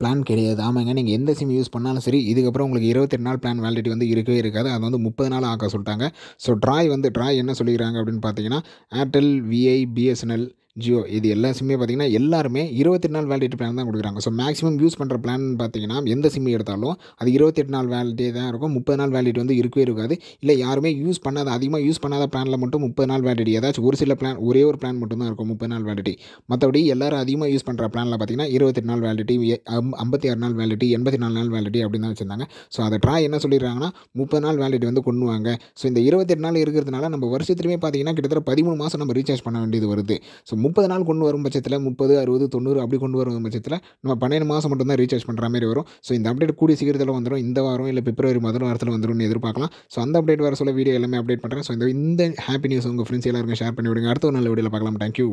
plan கிடையாது ஆமாங்க நீங்கள் எந்த சிம் யூஸ் பண்ணாலும் சரி இதுக்கப்புறம் உங்களுக்கு இருபத்தெட்டு நாள் பிளான் வேலிடிட்டி வந்து இருக்கவே இருக்காது அது வந்து முப்பது நாள் ஆக்க சொல்லிட்டாங்க ஸோ ட்ராய் வந்து ட்ராய் என்ன சொல்லிக்கிறாங்க அப்படின்னு பார்த்தீங்கன்னா ஏர்டெல் விஐ பிஎஸ்என்எல் ஜியோ இது எல்லா சிம்மே பார்த்திங்கன்னா எல்லாருமே இருபத்தெட்டு நாள் வேலிடிட்டி பிளான் தான் கொடுக்குறாங்க ஸோ மேக்ஸிமம் யூஸ் பண்ணுற பிளான் பார்த்தீங்கன்னா எந்த சிம் எடுத்தாலும் அது இருபத்தெட்டு நாள் வேலிடிட்டி தான் இருக்கும் முப்பது நாள் வேலிட்டி வந்து இருக்கவே இருக்காது இல்லை யாருமே யூஸ் பண்ணாத அதிகமாக யூஸ் பண்ணாத பிளானில் மட்டும் முப்பது நாள் வேலிட்டி ஏதாச்சும் ஒரு சில பிளான் ஒரே ஒரு பிளான் மட்டும்தான் இருக்கும் முப்பது நாள் வேலிட்டி மற்றபடி எல்லாரும் அதிகமாக யூஸ் பண்ணுற பிளானில் பார்த்திங்கன்னா இருபத்தெட்டு நாள் வேலிட்டி ஐம்பத்தி ஆறு நாள் வேலிட்டி எண்பத்தி நாலு நாள் வேலிட்டி அப்படின்னு தான் வச்சுருந்தாங்க ஸோ அதை ட்ரா என்ன சொல்லிடுறாங்கன்னா முப்பது நாள் வேலிடிட்டி வந்து கொண்டுவாங்க ஸோ இந்த இருபத்தெட்டு நாள் இருக்கிறதுனால நம்ம வருஷத்துலேயுமே பார்த்திங்கன்னா கிட்டத்தட்ட பதிமூணு மாதம் நம்ம ரீசார்ஜ் பண்ண வேண்டியது வருது ஸோ முப்பது நாள் கொண்டு வரும் பட்சத்தில் முப்பது அறுபது தொண்ணூறு அப்படி கொண்டு வரும் பட்சத்தில் நம்ம பன்னெண்டு மாதம் மட்டும் தான் ரீசார்ஜ் பண்ணுற மாதிரி வரும் ஸோ இந்த அப்டேட் கூடிய சீக்கிரத்தில் வந்துடும் இந்த வாரம் இல்லை பிப்ரவரி முதல் வாரத்தில் வந்துடும்னு எதிர்பார்க்கலாம் ஸோ அந்த அப்டேட் வர சொல்ல வீடியோ எல்லாமே அப்டேட் பண்ணுறேன் ஸோ இந்த இந்த ஹாப்பி நியூஸ் உங்கள் ஃப்ரெண்ட்ஸ் எல்லாருக்கும் ஷேர் பண்ணி விடுங்க அடுத்த ஒரு நல்ல வீடியோவில் பார்க்கலாம் தேங்க்யூ